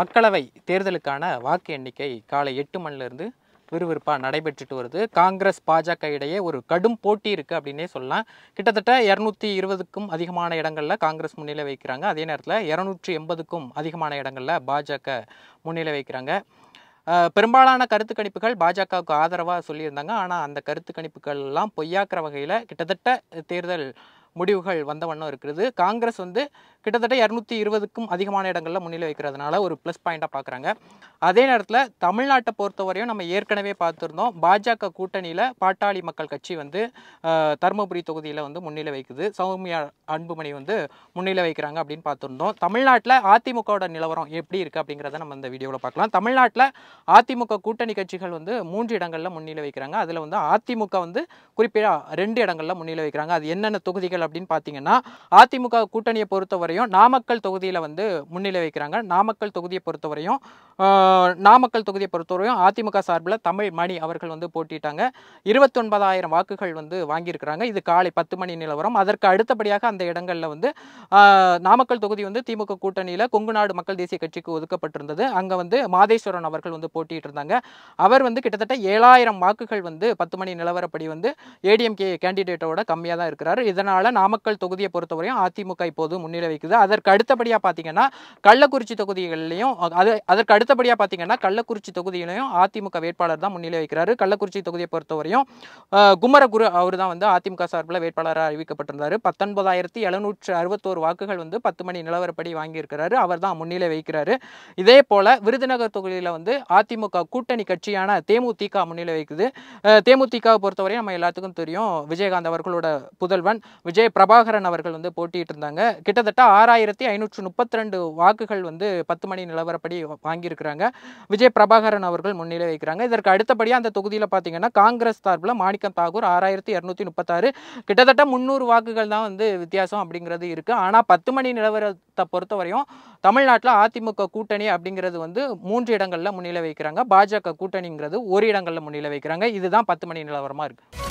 மக்களவை தேர்தலுக்கான வாக்கு எண்ணிக்கை காலை எட்டு மணிலிருந்து விறுவிறுப்பாக நடைபெற்றுட்டு வருது காங்கிரஸ் பாஜக இடையே ஒரு கடும் போட்டி இருக்குது அப்படின்னே சொல்லலாம் கிட்டத்தட்ட இரநூத்தி இருபதுக்கும் அதிகமான இடங்களில் காங்கிரஸ் முன்னிலை வைக்கிறாங்க அதே நேரத்தில் இரநூற்றி எண்பதுக்கும் அதிகமான இடங்களில் பாஜக முன்னிலை வைக்கிறாங்க பெரும்பாலான கருத்து கணிப்புகள் பாஜகவுக்கு ஆதரவாக சொல்லியிருந்தாங்க ஆனால் அந்த கருத்து கணிப்புகள்லாம் பொய்யாக்கிற வகையில் கிட்டத்தட்ட தேர்தல் முடிவுகள் வந்த வண்ணம் இருக்கிறது காங்கிரஸ் வந்து கிட்டத்தட்ட இரநூத்தி இருபதுக்கும் அதிகமான இடங்களில் முன்னிலை வைக்கிறதுனால ஒரு ப்ளஸ் பாயிண்டாக பார்க்குறாங்க அதே நேரத்தில் தமிழ்நாட்டை பொறுத்தவரையும் நம்ம ஏற்கனவே பார்த்துருந்தோம் பாஜக கூட்டணியில் பாட்டாளி மக்கள் கட்சி வந்து தருமபுரி தொகுதியில் வந்து முன்னிலை வைக்குது சௌமியா அன்புமணி வந்து முன்னிலை வைக்கிறாங்க அப்படின்னு பார்த்துருந்தோம் தமிழ்நாட்டில் அதிமுகவோட நிலவரம் எப்படி இருக்குது அப்படிங்கிறத நம்ம இந்த வீடியோவில் பார்க்கலாம் தமிழ்நாட்டில் அதிமுக கூட்டணி கட்சிகள் வந்து மூன்று இடங்களில் முன்னிலை வைக்கிறாங்க அதில் வந்து அதிமுக வந்து குறிப்பிட ரெண்டு இடங்களில் முன்னிலை வைக்கிறாங்க அது என்னென்ன தொகுதிகள் அப்படின்னு பார்த்தீங்கன்னா அதிமுக கூட்டணியை பொறுத்தவரை பொறுத்தவரையும் நாமக்கல் தொகுதியில் வந்து முன்னிலை வைக்கிறாங்க நாமக்கல் தொகுதியை பொறுத்தவரையும் நாமக்கல் தொகுதியை பொறுத்தவரையும் அதிமுக சார்பில் தமிழ் மணி அவர்கள் வந்து போட்டிட்டாங்க இருபத்தொன்பதாயிரம் வாக்குகள் வந்து வாங்கியிருக்கிறாங்க இது காலை பத்து மணி நிலவரம் அதற்கு அடுத்தபடியாக அந்த இடங்களில் வந்து நாமக்கல் தொகுதி வந்து திமுக கூட்டணியில் கொங்குநாடு மக்கள் தேசிய கட்சிக்கு ஒதுக்கப்பட்டிருந்தது அங்கே வந்து மாதேஸ்வரன் அவர்கள் வந்து போட்டிட்டு இருந்தாங்க அவர் வந்து கிட்டத்தட்ட ஏழாயிரம் வாக்குகள் வந்து பத்து மணி நிலவரப்படி வந்து ஏடிஎம்கே கேண்டிடேட்டோட கம்மியாக தான் இருக்கிறார் இதனால் நாமக்கல் தொகுதியை பொறுத்தவரையும் அதிமுக இப்போது முன்னிலை இருக்குது அதற்கு அடுத்தபடியாக பார்த்தீங்கன்னா கள்ளக்குறிச்சி தொகுதிகளிலையும் அது அதற்கு அடுத்தபடியாக பார்த்தீங்கன்னா கள்ளக்குறிச்சி தொகுதியிலையும் அதிமுக வேட்பாளர் தான் முன்னிலை வைக்கிறாரு கள்ளக்குறிச்சி தொகுதியை பொறுத்தவரையும் குமரகுரு அவர் தான் வந்து அதிமுக சார்பில் வேட்பாளராக அறிவிக்கப்பட்டிருந்தார் பத்தொன்பதாயிரத்தி எழுநூற்று அறுபத்தோரு வாக்குகள் வந்து பத்து மணி நிலவரப்படி வாங்கியிருக்கிறாரு அவர் தான் முன்னிலை வைக்கிறாரு இதே போல் விருதுநகர் தொகுதியில் வந்து அதிமுக கூட்டணி கட்சியான தேமுதிக முன்னிலை வைக்குது தேமுதிகவை பொறுத்தவரை நம்ம எல்லாத்துக்கும் தெரியும் விஜயகாந்த் அவர்களோட புதல்வன் விஜய் பிரபாகரன் அவர்கள் வந்து போட்டிட்டு இருந்தாங்க கிட்டத்தட்ட ஆறாயிரத்தி ஐநூற்று முப்பத்தி ரெண்டு வாக்குகள் வந்து பத்து மணி நிலவரப்படி வாங்கியிருக்கிறாங்க விஜய் பிரபாகரன் அவர்கள் முன்னிலை வைக்கிறாங்க இதற்கு அடுத்தபடியாக அந்த தொகுதியில் பார்த்தீங்கன்னா காங்கிரஸ் சார்பில் மாணிக்கம் தாகூர் ஆறாயிரத்தி இரநூத்தி முப்பத்தாறு கிட்டத்தட்ட முந்நூறு வாக்குகள் தான் வந்து வித்தியாசம் அப்படிங்கிறது இருக்குது ஆனால் பத்து மணி நிலவரத்தை பொறுத்த வரையும் தமிழ்நாட்டில் அதிமுக கூட்டணி அப்படிங்கிறது வந்து மூன்று இடங்களில் முன்னிலை வைக்கிறாங்க பாஜக கூட்டணிங்கிறது ஒரு இடங்களில் முன்னிலை வைக்கிறாங்க இதுதான் பத்து மணி நிலவரமாக இருக்குது